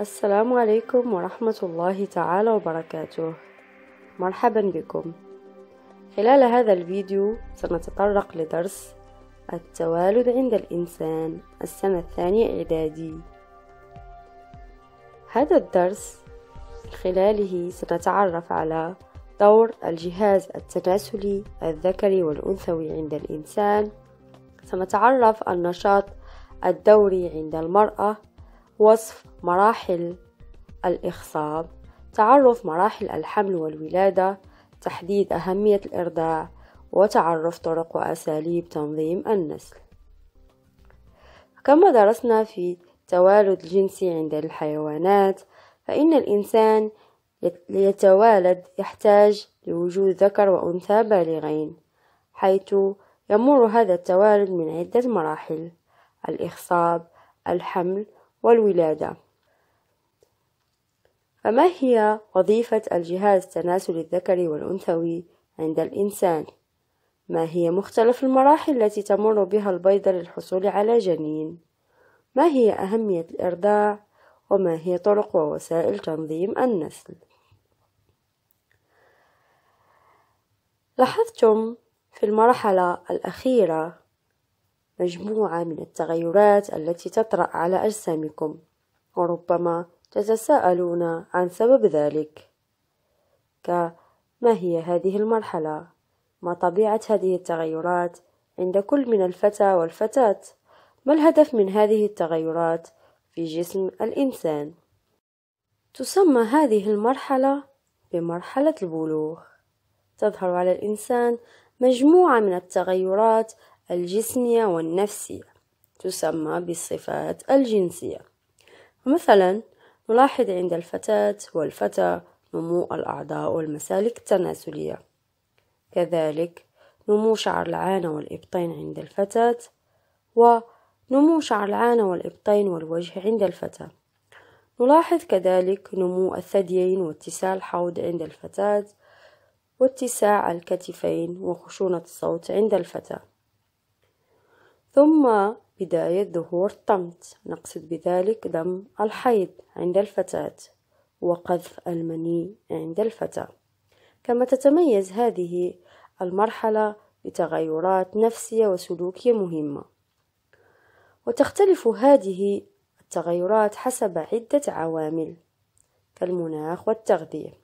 السلام عليكم ورحمة الله تعالى وبركاته مرحبا بكم خلال هذا الفيديو سنتطرق لدرس التوالد عند الإنسان السنة الثانية إعدادي هذا الدرس خلاله سنتعرف على دور الجهاز التناسلي الذكري والأنثوي عند الإنسان سنتعرف النشاط الدوري عند المرأة وصف مراحل الإخصاب تعرف مراحل الحمل والولادة تحديد أهمية الإرضاع وتعرف طرق وأساليب تنظيم النسل كما درسنا في التوالد الجنسي عند الحيوانات فإن الإنسان ليتوالد يحتاج لوجود ذكر وأنثى بالغين حيث يمر هذا التوالد من عدة مراحل الإخصاب الحمل والولادة فما هي وظيفة الجهاز التناسلي الذكري والأنثوي عند الإنسان؟ ما هي مختلف المراحل التي تمر بها البيضة للحصول على جنين؟ ما هي أهمية الإرضاع؟ وما هي طرق ووسائل تنظيم النسل؟ لاحظتم في المرحلة الأخيرة مجموعة من التغيرات التي تطرأ على أجسامكم وربما تتساءلون عن سبب ذلك كما هي هذه المرحلة ما طبيعة هذه التغيرات عند كل من الفتى والفتاة ما الهدف من هذه التغيرات في جسم الإنسان تسمى هذه المرحلة بمرحلة البلوغ تظهر على الإنسان مجموعة من التغيرات الجسمية والنفسية تسمى بالصفات الجنسية مثلا نلاحظ عند الفتاة والفتى نمو الأعضاء والمسالك التناسلية كذلك نمو شعر العانة والإبطين عند الفتاة ونمو شعر العانة والإبطين والوجه عند الفتاة نلاحظ كذلك نمو الثديين واتساع الحوض عند الفتاة واتساع الكتفين وخشونة الصوت عند الفتاة ثم بداية ظهور الطمث نقصد بذلك دم الحيض عند الفتاة وقذف المني عند الفتى كما تتميز هذه المرحلة بتغيرات نفسية وسلوكية مهمة وتختلف هذه التغيرات حسب عدة عوامل كالمناخ والتغذية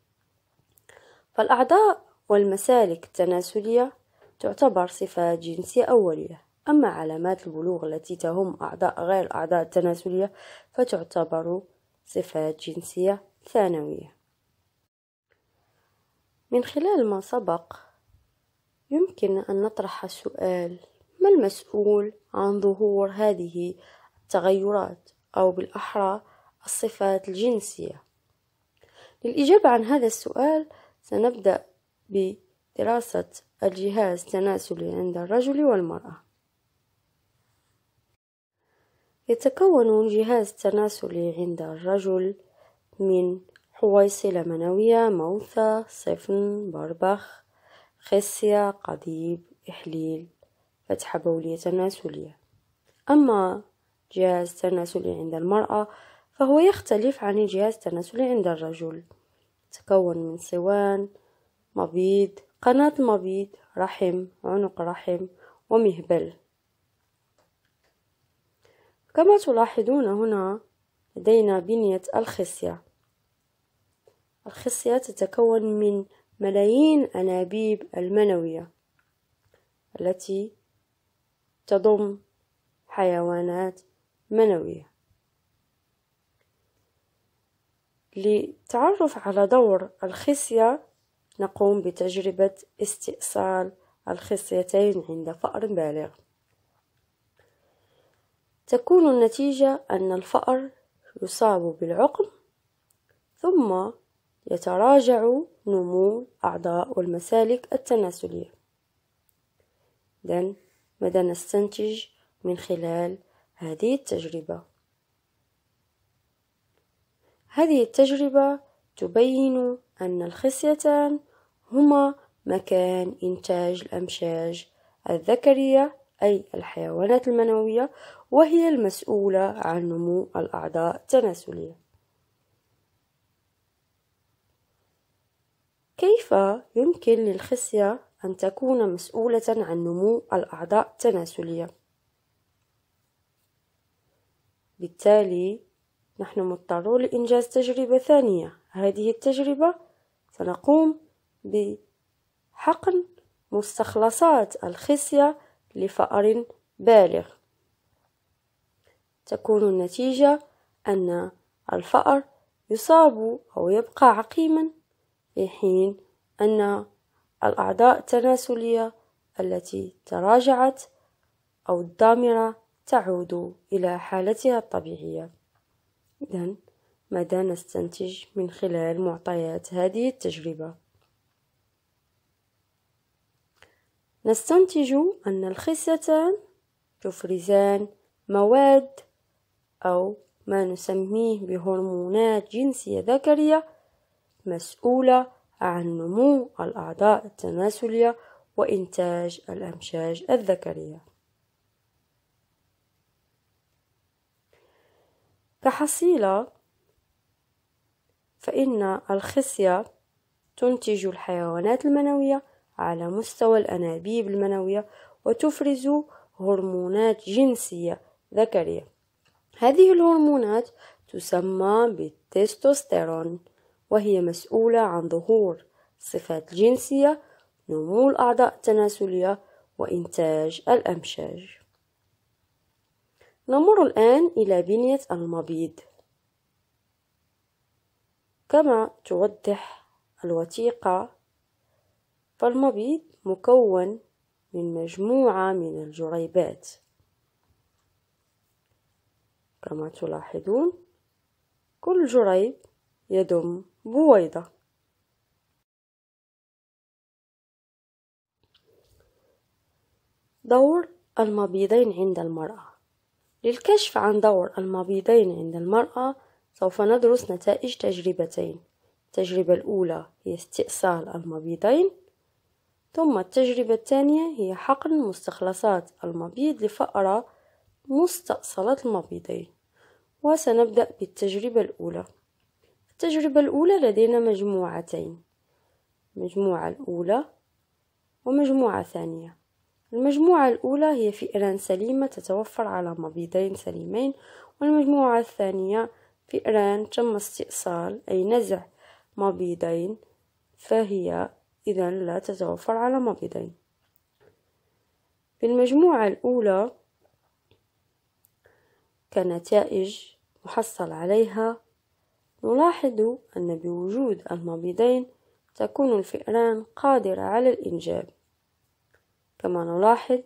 فالأعضاء والمسالك التناسلية تعتبر صفات جنسية أولية أما علامات البلوغ التي تهم أعضاء غير الأعضاء التناسلية فتعتبر صفات جنسية ثانوية من خلال ما سبق يمكن أن نطرح السؤال ما المسؤول عن ظهور هذه التغيرات أو بالأحرى الصفات الجنسية للإجابة عن هذا السؤال سنبدأ بدراسة الجهاز التناسلي عند الرجل والمرأة يتكون الجهاز التناسلي عند الرجل من حويصلة منوية موثة صفن بربخ خصية قضيب إحليل فتحة بولية تناسلية أما جهاز التناسلي عند المرأة فهو يختلف عن الجهاز التناسلي عند الرجل تكون من صوان مبيض قناة المبيض رحم عنق رحم ومهبل كما تلاحظون هنا لدينا بنية الخصية الخصية تتكون من ملايين أنابيب المنوية التي تضم حيوانات منوية للتعرف على دور الخصية نقوم بتجربة استئصال الخصيتين عند فأر بالغ تكون النتيجة أن الفأر يصاب بالعقم ثم يتراجع نمو أعضاء والمسالك التناسلية إذن ماذا نستنتج من خلال هذه التجربة هذه التجربة تبين أن الخصيتان هما مكان إنتاج الأمشاج الذكرية أي الحيوانات المنوية وهي المسؤولة عن نمو الأعضاء التناسلية كيف يمكن للخصية أن تكون مسؤولة عن نمو الأعضاء التناسلية؟ بالتالي نحن مضطرون لإنجاز تجربة ثانية هذه التجربة سنقوم بحقن مستخلصات الخصية لفأر بالغ تكون النتيجة أن الفأر يصاب أو يبقى عقيما في حين أن الأعضاء التناسلية التي تراجعت أو الضامرة تعود إلى حالتها الطبيعية إذا ماذا نستنتج من خلال معطيات هذه التجربة؟ نستنتج أن الخصتان تفرزان مواد أو ما نسميه بهرمونات جنسية ذكرية مسؤولة عن نمو الأعضاء التناسلية وإنتاج الأمشاج الذكرية كحصيلة فإن الخصية تنتج الحيوانات المنوية على مستوى الأنابيب المنوية وتفرز هرمونات جنسية ذكرية هذه الهرمونات تسمى بالتستوستيرون وهي مسؤولة عن ظهور صفات جنسية نمو الأعضاء التناسلية وإنتاج الأمشاج نمر الآن إلى بنية المبيض كما توضح الوثيقة فالمبيض مكون من مجموعة من الجريبات كما تلاحظون كل جريب يضم بويضة دور المبيضين عند المرأة للكشف عن دور المبيضين عند المرأة سوف ندرس نتائج تجربتين التجربة الأولى هي استئصال المبيضين ثم التجربة الثانية هي حقن مستخلصات المبيض لفأرة مستأصلات المبيضين وسنبدأ بالتجربة الأولى التجربة الأولى لدينا مجموعتين مجموعة الأولى ومجموعة ثانية المجموعة الأولى هي فئران سليمة تتوفر على مبيضين سليمين والمجموعة الثانية فئران تم استئصال أي نزع مبيضين فهي إذا لا تتوفر على مبيضين في المجموعة الأولى كنتائج محصل عليها نلاحظ أن بوجود المبيضين تكون الفئران قادرة على الإنجاب كما نلاحظ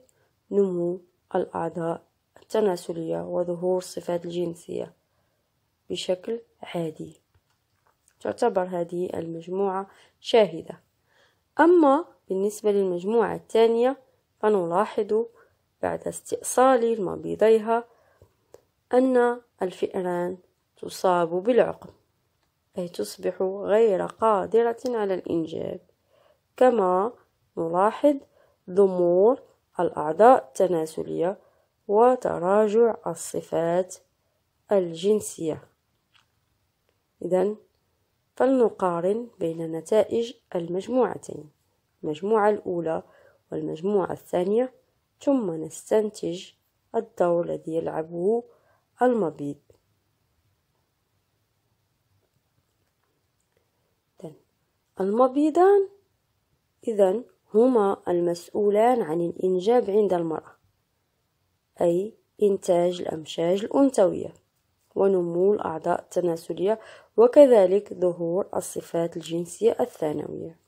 نمو الأعضاء التناسلية وظهور صفات الجنسية بشكل عادي تعتبر هذه المجموعة شاهدة أما بالنسبة للمجموعة الثانية فنلاحظ بعد استئصال المبيضيها أن الفئران تصاب بالعقم أي تصبح غير قادرة على الإنجاب كما نلاحظ ضمور الأعضاء التناسلية وتراجع الصفات الجنسية إذا فلنقارن بين نتائج المجموعتين المجموعة الأولى والمجموعة الثانية ثم نستنتج الدور الذي يلعبه المبيض المبيضان إذا هما المسؤولان عن الإنجاب عند المرأة أي إنتاج الأمشاج الأنثوية ونمو الأعضاء التناسلية وكذلك ظهور الصفات الجنسية الثانوية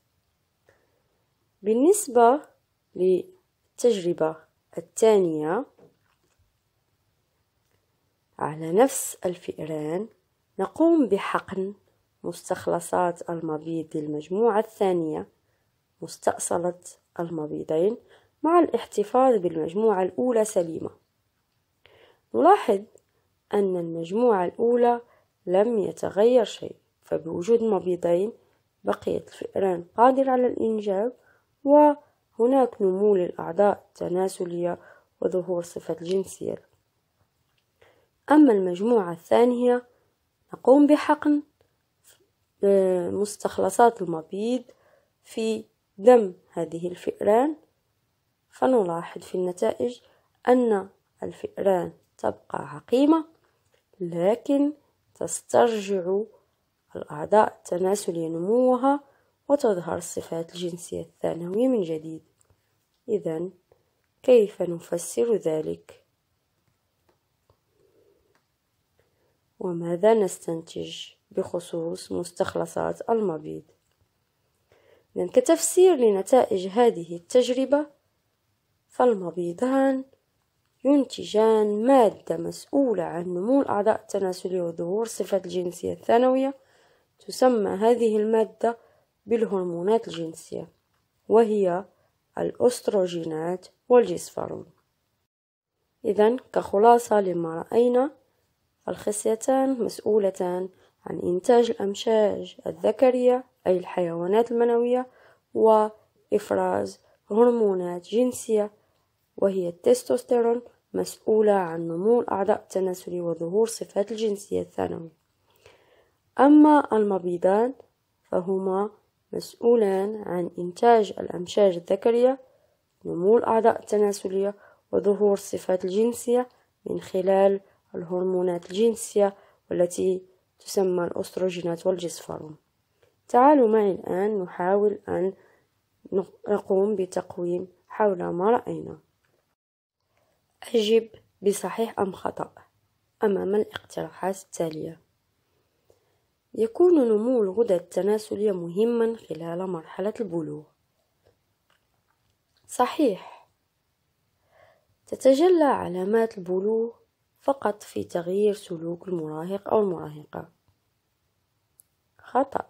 بالنسبة للتجربة الثانية على نفس الفئران نقوم بحقن مستخلصات المبيض للمجموعة الثانية مستأصلة المبيضين مع الاحتفاظ بالمجموعة الأولى سليمة نلاحظ أن المجموعة الأولى لم يتغير شيء فبوجود مبيضين بقيت الفئران قادرة على الإنجاب وهناك نمو للأعضاء التناسلية وظهور صفة الجنسية أما المجموعة الثانية نقوم بحقن آه، مستخلصات المبيض في دم هذه الفئران فنلاحظ في النتائج أن الفئران تبقى عقيمة لكن تسترجع الأعضاء التناسلية نموها وتظهر الصفات الجنسية الثانوية من جديد إذا كيف نفسر ذلك؟ وماذا نستنتج بخصوص مستخلصات المبيض إذن كتفسير لنتائج هذه التجربة فالمبيضان ينتجان مادة مسؤولة عن نمو الأعضاء التناسلية وظهور صفة الجنسية الثانوية تسمى هذه المادة بالهرمونات الجنسية وهي الأستروجينات والجيسفارون إذا كخلاصة لما رأينا الخصيتان مسؤولتان عن إنتاج الأمشاج الذكرية أي الحيوانات المنوية وإفراز هرمونات جنسية وهي التستوستيرون مسؤولة عن نمو الأعضاء التناسلي وظهور صفات الجنسية الثانوية أما المبيضان فهما مسؤولان عن إنتاج الأمشاج الذكرية نمو الأعضاء التناسلية وظهور الصفات الجنسية من خلال الهرمونات الجنسية والتي تسمى الأستروجينات والجسفرون تعالوا معي الآن نحاول أن نقوم بتقويم حول ما رأينا أجب بصحيح أم خطأ أمام الاقتراحات التالية يكون نمو الغدد التناسلية مهما خلال مرحلة البلوغ صحيح تتجلى علامات البلوغ فقط في تغيير سلوك المراهق أو المراهقة خطأ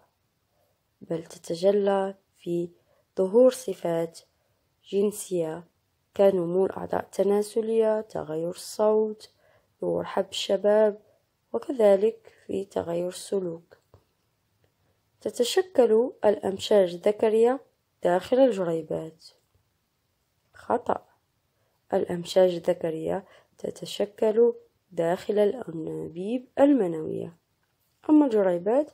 بل تتجلى في ظهور صفات جنسية كنمو الأعضاء التناسلية تغير الصوت ظهور حب الشباب وكذلك في تغير السلوك تتشكل الأمشاج الذكرية داخل الجريبات خطأ الأمشاج الذكرية تتشكل داخل الأنابيب المنوية أما الجريبات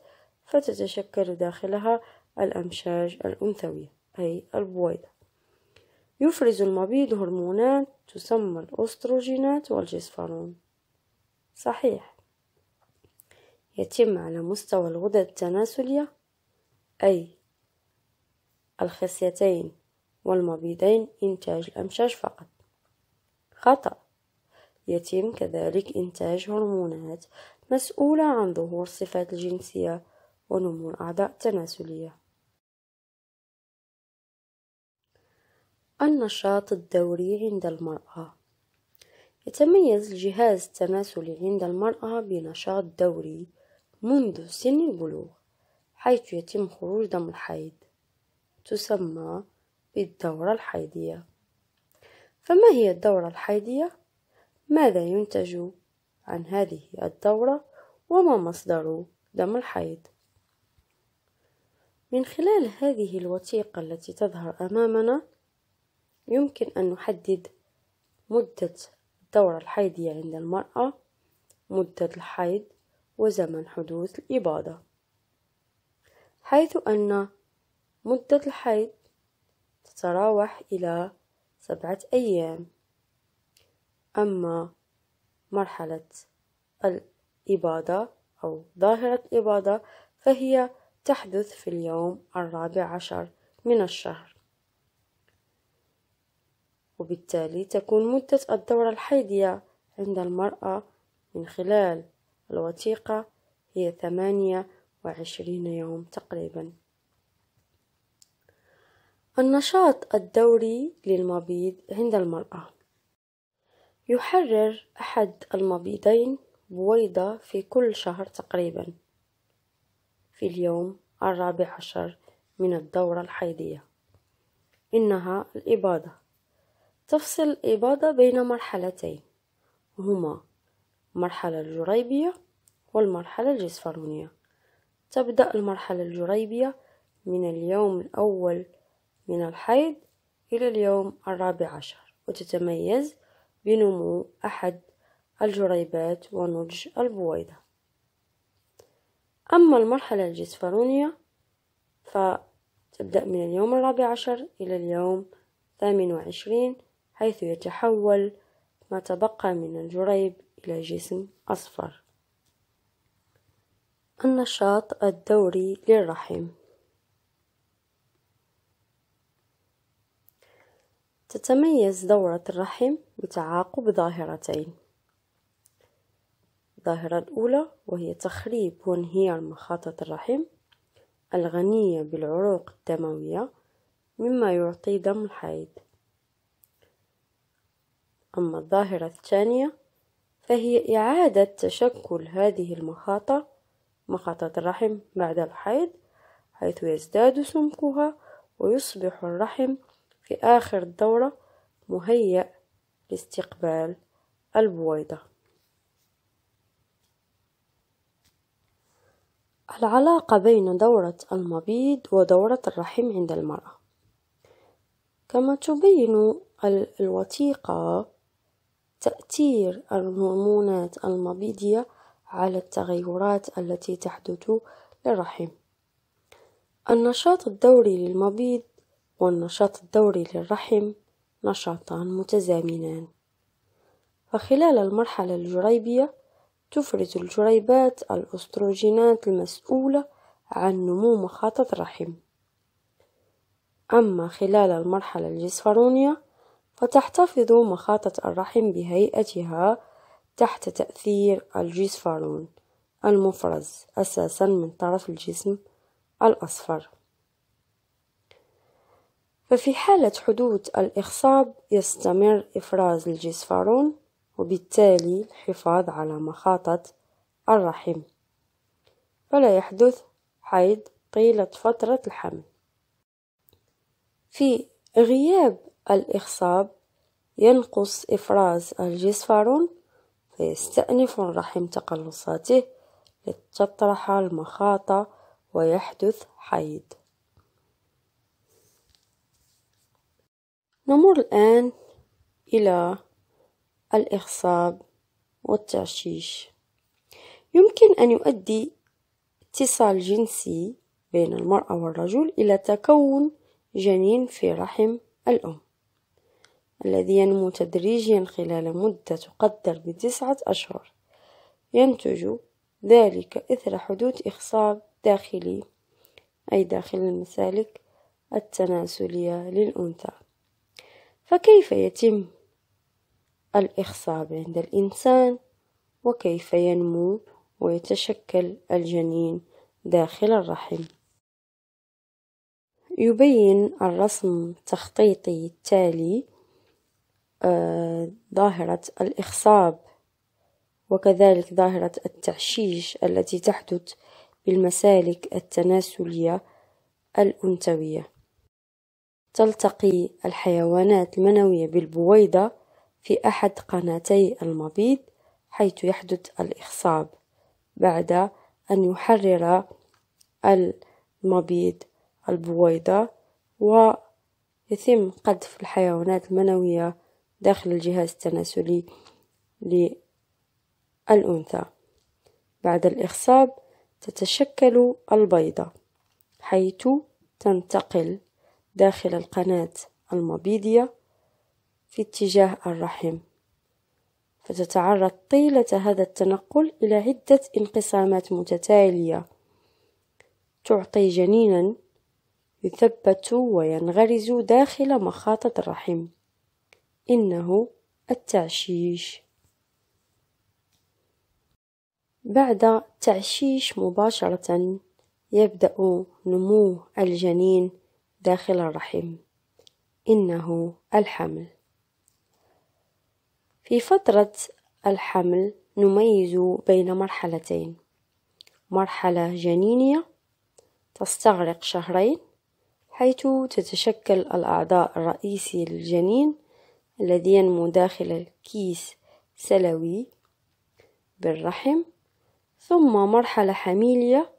فتتشكل داخلها الأمشاج الأنثوية أي البويضة يفرز المبيض هرمونات تسمى الأستروجينات والجسفرون صحيح يتم على مستوى الغدد التناسلية أي الخصيتين والمبيضين إنتاج الأمشاج فقط خطأ يتم كذلك إنتاج هرمونات مسؤولة عن ظهور الصفات الجنسية ونمو الأعضاء التناسلية النشاط الدوري عند المرأة يتميز الجهاز التناسلي عند المرأة بنشاط دوري منذ سن البلوغ حيث يتم خروج دم الحيض تسمى بالدورة الحيضية فما هي الدورة الحيضية؟ ماذا ينتج عن هذه الدورة وما مصدر دم الحيض من خلال هذه الوثيقة التي تظهر أمامنا يمكن أن نحدد مدة الدورة الحيضية عند المرأة مدة الحيض وزمن حدوث الإباضة حيث أن مدة الحيض تتراوح إلى سبعة أيام أما مرحلة الإبادة أو ظاهرة الإبادة فهي تحدث في اليوم الرابع عشر من الشهر وبالتالي تكون مدة الدورة الحيدية عند المرأة من خلال الوثيقة هي ثمانية وعشرين يوم تقريبا النشاط الدوري للمبيض عند المرأة يحرر أحد المبيضين بويضة في كل شهر تقريبا في اليوم الرابع عشر من الدورة الحيضية إنها الإباضة تفصل الإباضة بين مرحلتين هما المرحلة الجريبية والمرحلة الجسفرونية تبدأ المرحلة الجريبية من اليوم الأول من الحيض إلى اليوم الرابع عشر وتتميز بنمو أحد الجريبات ونضج البويضة أما المرحلة الجسفرونية فتبدأ من اليوم الرابع عشر إلى اليوم الثامن وعشرين حيث يتحول ما تبقى من الجريب إلى جسم أصفر النشاط الدوري للرحم تتميز دورة الرحم بتعاقب ظاهرتين الظاهرة الأولى وهي تخريب وانهيار مخاطة الرحم الغنية بالعروق الدموية مما يعطي دم الحيض أما الظاهرة الثانية فهي إعادة تشكل هذه المخاطة مخاطة الرحم بعد الحيض حيث يزداد سمكها ويصبح الرحم في آخر الدورة مهيأ لاستقبال البويضة العلاقة بين دورة المبيض ودورة الرحم عند المرأة كما تبين الوثيقة تأثير الهرمونات المبيضية على التغيرات التي تحدث للرحم النشاط الدوري للمبيض والنشاط الدوري للرحم نشاطان متزامنان فخلال المرحلة الجريبية تفرز الجريبات الأستروجينات المسؤولة عن نمو مخاطة الرحم أما خلال المرحلة الجسفرونية فتحتفظ مخاطة الرحم بهيئتها تحت تأثير الجسفرون المفرز أساسا من طرف الجسم الأصفر ففي حالة حدوث الإخصاب يستمر إفراز الجسفرون وبالتالي الحفاظ على مخاطة الرحم فلا يحدث حيض طيلة فترة الحمل في غياب الإخصاب ينقص إفراز الجسفرون فيستأنف الرحم تقلصاته لتطرح المخاطة ويحدث حيض نمر الآن إلى الإخصاب والتعشيش يمكن أن يؤدي اتصال جنسي بين المرأة والرجل إلى تكون جنين في رحم الأم الذي ينمو تدريجيا خلال مدة تقدر بتسعة أشهر ينتج ذلك إثر حدوث إخصاب داخلي أي داخل المسالك التناسلية للأنثى فكيف يتم الإخصاب عند الإنسان وكيف ينمو ويتشكل الجنين داخل الرحم يبين الرسم التخطيطي التالي آه، ظاهرة الإخصاب وكذلك ظاهرة التعشيش التي تحدث بالمسالك التناسلية الأنثوية تلتقي الحيوانات المنوية بالبويضة في أحد قناتي المبيض حيث يحدث الإخصاب بعد أن يحرر المبيض البويضة ويتم قذف الحيوانات المنوية داخل الجهاز التناسلي للأنثى بعد الإخصاب تتشكل البيضة حيث تنتقل داخل القناة المبيضية في اتجاه الرحم فتتعرض طيلة هذا التنقل إلى عدة انقسامات متتالية تعطي جنينا يثبت وينغرز داخل مخاطة الرحم إنه التعشيش بعد التعشيش مباشرة يبدأ نمو الجنين داخل الرحم إنه الحمل في فترة الحمل نميز بين مرحلتين مرحلة جنينية تستغرق شهرين حيث تتشكل الأعضاء الرئيسي للجنين الذي ينمو داخل الكيس سلوي بالرحم ثم مرحلة حميلية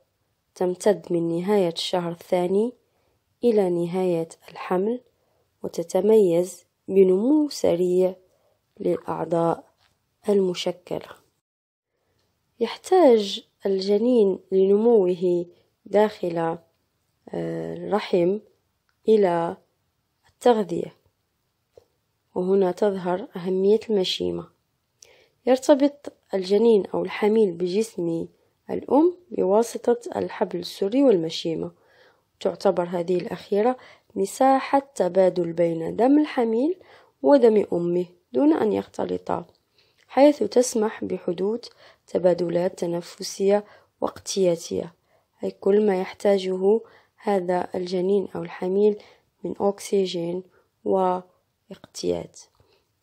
تمتد من نهاية الشهر الثاني إلى نهاية الحمل وتتميز بنمو سريع للأعضاء المشكلة يحتاج الجنين لنموه داخل آه، الرحم إلى التغذية وهنا تظهر أهمية المشيمة يرتبط الجنين أو الحميل بجسم الأم بواسطة الحبل السري والمشيمة تعتبر هذه الأخيرة مساحة تبادل بين دم الحميل ودم أمه دون أن يختلطا حيث تسمح بحدوث تبادلات تنفسية واقتياتية أي كل ما يحتاجه هذا الجنين أو الحميل من أكسجين واقتيات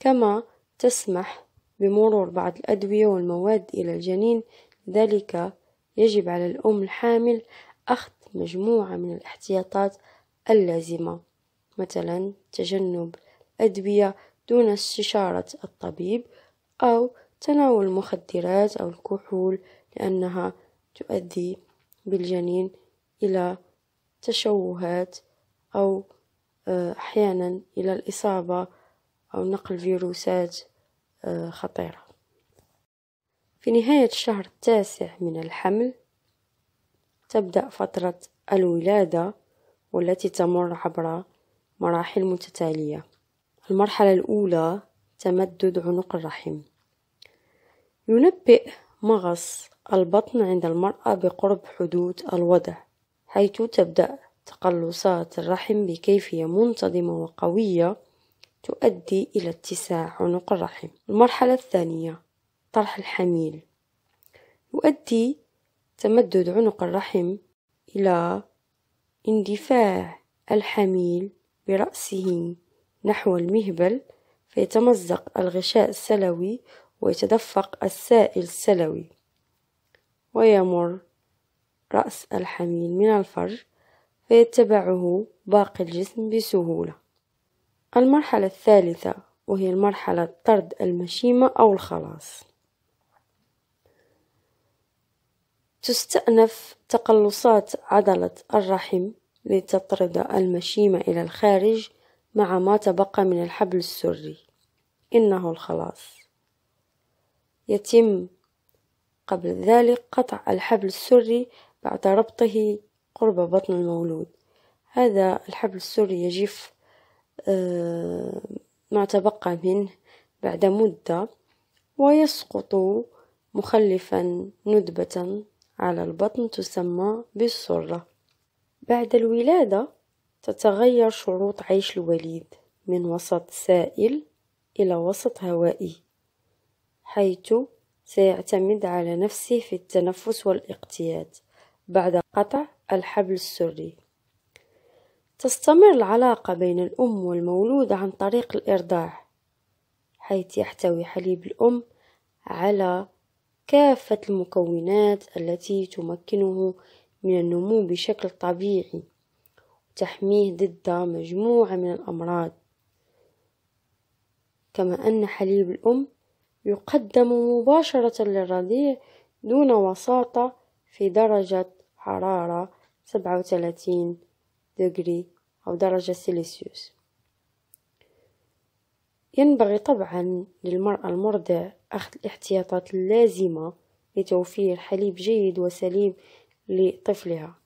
كما تسمح بمرور بعض الأدوية والمواد إلى الجنين لذلك يجب على الأم الحامل أخذ مجموعة من الاحتياطات اللازمة مثلا تجنب الأدوية دون استشارة الطبيب أو تناول المخدرات أو الكحول لأنها تؤدي بالجنين إلى تشوهات أو آه، أحيانا إلى الإصابة أو نقل فيروسات آه، خطيرة في نهاية الشهر التاسع من الحمل تبدأ فترة الولادة والتي تمر عبر مراحل متتالية المرحلة الأولى تمدد عنق الرحم ينبئ مغص البطن عند المرأة بقرب حدود الوضع حيث تبدأ تقلصات الرحم بكيفية منتظمة وقوية تؤدي إلى اتساع عنق الرحم المرحلة الثانية طرح الحميل يؤدي تمدد عنق الرحم إلى اندفاع الحميل برأسه نحو المهبل فيتمزق الغشاء السلوي ويتدفق السائل السلوي ويمر رأس الحميل من الفرج فيتبعه باقي الجسم بسهولة المرحلة الثالثة وهي المرحلة طرد المشيمة أو الخلاص تستأنف تقلصات عضلة الرحم لتطرد المشيمة إلى الخارج مع ما تبقى من الحبل السري إنه الخلاص يتم قبل ذلك قطع الحبل السري بعد ربطه قرب بطن المولود هذا الحبل السري يجف آه، ما تبقى منه بعد مدة ويسقط مخلفا ندبة على البطن تسمى بالسرة بعد الولادة تتغير شروط عيش الوليد من وسط سائل إلى وسط هوائي حيث سيعتمد على نفسه في التنفس والاقتياد بعد قطع الحبل السري تستمر العلاقة بين الأم والمولود عن طريق الإرضاع حيث يحتوي حليب الأم على كافة المكونات التي تمكنه من النمو بشكل طبيعي وتحميه ضد مجموعة من الأمراض كما أن حليب الأم يقدم مباشرة للرضيع دون وساطة في درجة حرارة 37 دجري أو درجة سيليسيوس ينبغي طبعا للمرأة المرضع أخذ الاحتياطات اللازمة لتوفير حليب جيد وسليم لطفلها